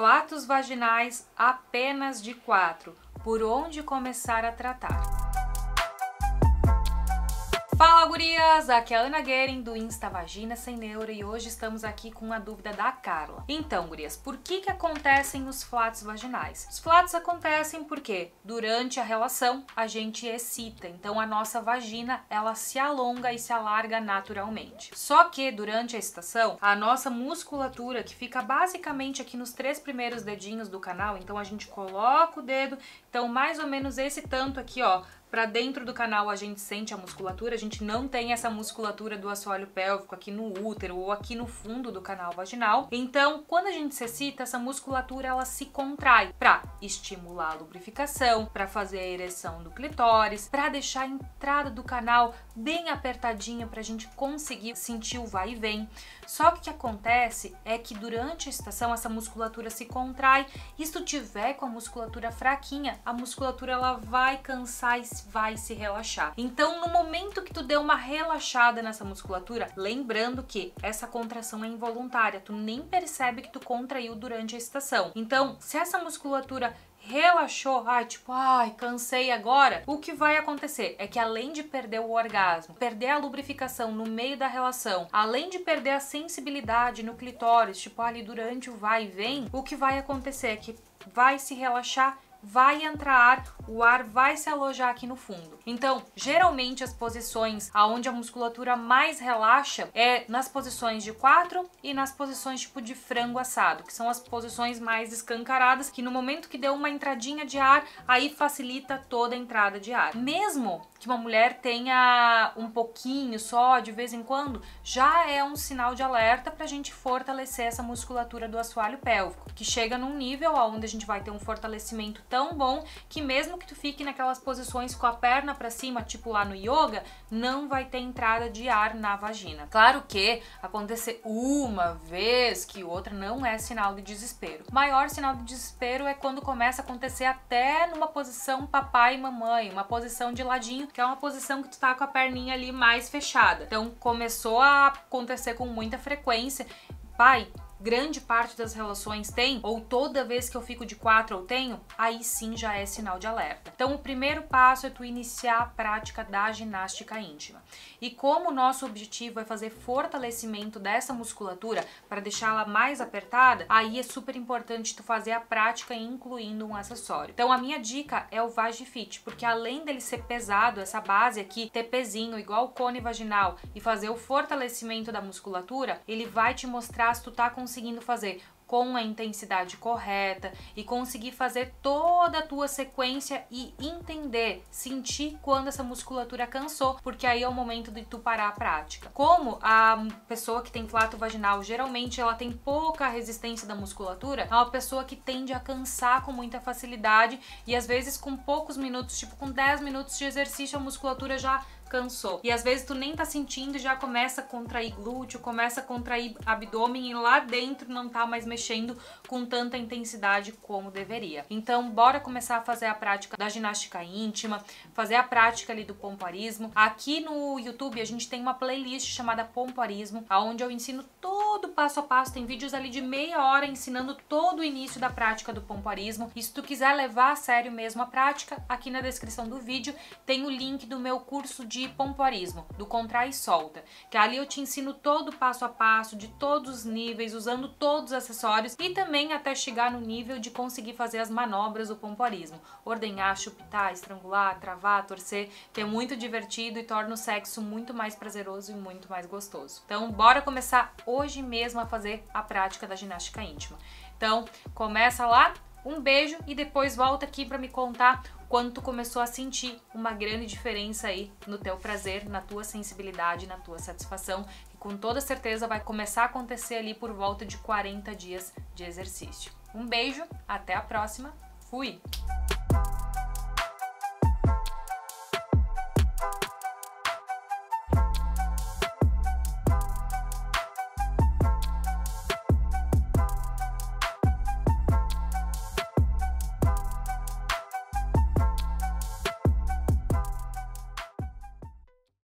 Flatos vaginais apenas de quatro. Por onde começar a tratar? Fala gurias, aqui é a Ana Guerin do Insta Vagina Sem Neura e hoje estamos aqui com a dúvida da Carla. Então gurias, por que que acontecem os flatos vaginais? Os flatos acontecem porque durante a relação a gente excita, então a nossa vagina ela se alonga e se alarga naturalmente. Só que durante a excitação a nossa musculatura que fica basicamente aqui nos três primeiros dedinhos do canal, então a gente coloca o dedo, então mais ou menos esse tanto aqui ó, para dentro do canal a gente sente a musculatura, a gente não tem essa musculatura do assoalho pélvico aqui no útero ou aqui no fundo do canal vaginal. Então, quando a gente se excita, essa musculatura ela se contrai para estimular a lubrificação, para fazer a ereção do clitóris, para deixar a entrada do canal bem apertadinha para a gente conseguir sentir o vai e vem. Só que o que acontece é que durante a estação essa musculatura se contrai e se tu tiver com a musculatura fraquinha, a musculatura ela vai cansar e se vai se relaxar. Então, no momento que tu deu uma relaxada nessa musculatura, lembrando que essa contração é involuntária, tu nem percebe que tu contraiu durante a excitação. Então, se essa musculatura relaxou, ai, tipo, ai, cansei agora, o que vai acontecer é que além de perder o orgasmo, perder a lubrificação no meio da relação, além de perder a sensibilidade no clitóris, tipo, ali durante o vai e vem, o que vai acontecer é que vai se relaxar vai entrar ar, o ar vai se alojar aqui no fundo. Então, geralmente as posições aonde a musculatura mais relaxa é nas posições de quatro e nas posições tipo de frango assado, que são as posições mais escancaradas, que no momento que deu uma entradinha de ar, aí facilita toda a entrada de ar. Mesmo que uma mulher tenha um pouquinho só de vez em quando, já é um sinal de alerta para a gente fortalecer essa musculatura do assoalho pélvico, que chega num nível onde a gente vai ter um fortalecimento tão bom que mesmo que tu fique naquelas posições com a perna para cima, tipo lá no yoga, não vai ter entrada de ar na vagina. Claro que acontecer uma vez que outra não é sinal de desespero. O maior sinal de desespero é quando começa a acontecer até numa posição papai e mamãe, uma posição de ladinho, que é uma posição que tu tá com a perninha ali mais fechada. Então começou a acontecer com muita frequência. Pai, grande parte das relações tem, ou toda vez que eu fico de quatro eu tenho, aí sim já é sinal de alerta. Então o primeiro passo é tu iniciar a prática da ginástica íntima. E como o nosso objetivo é fazer fortalecimento dessa musculatura para deixá-la mais apertada, aí é super importante tu fazer a prática incluindo um acessório. Então a minha dica é o Vagifit, porque além dele ser pesado, essa base aqui, ter pezinho igual cone vaginal e fazer o fortalecimento da musculatura, ele vai te mostrar se tu tá com conseguindo fazer com a intensidade correta e conseguir fazer toda a tua sequência e entender, sentir quando essa musculatura cansou, porque aí é o momento de tu parar a prática. Como a pessoa que tem flato vaginal geralmente ela tem pouca resistência da musculatura, é uma pessoa que tende a cansar com muita facilidade e às vezes com poucos minutos, tipo com 10 minutos de exercício a musculatura já cansou. E às vezes tu nem tá sentindo e já começa a contrair glúteo, começa a contrair abdômen e lá dentro não tá mais mexendo com tanta intensidade como deveria. Então, bora começar a fazer a prática da ginástica íntima, fazer a prática ali do pompoarismo. Aqui no YouTube a gente tem uma playlist chamada Pompoarismo, aonde eu ensino todo passo a passo, tem vídeos ali de meia hora ensinando todo o início da prática do pompoarismo. E se tu quiser levar a sério mesmo a prática, aqui na descrição do vídeo tem o link do meu curso de de pompoarismo, do contrai e solta, que ali eu te ensino todo o passo a passo, de todos os níveis, usando todos os acessórios e também até chegar no nível de conseguir fazer as manobras do pompoarismo, ordenhar, chupitar, estrangular, travar, torcer, que é muito divertido e torna o sexo muito mais prazeroso e muito mais gostoso. Então, bora começar hoje mesmo a fazer a prática da ginástica íntima. Então, começa lá, um beijo e depois volta aqui para me contar quando começou a sentir uma grande diferença aí no teu prazer, na tua sensibilidade, na tua satisfação, e com toda certeza vai começar a acontecer ali por volta de 40 dias de exercício. Um beijo, até a próxima, fui!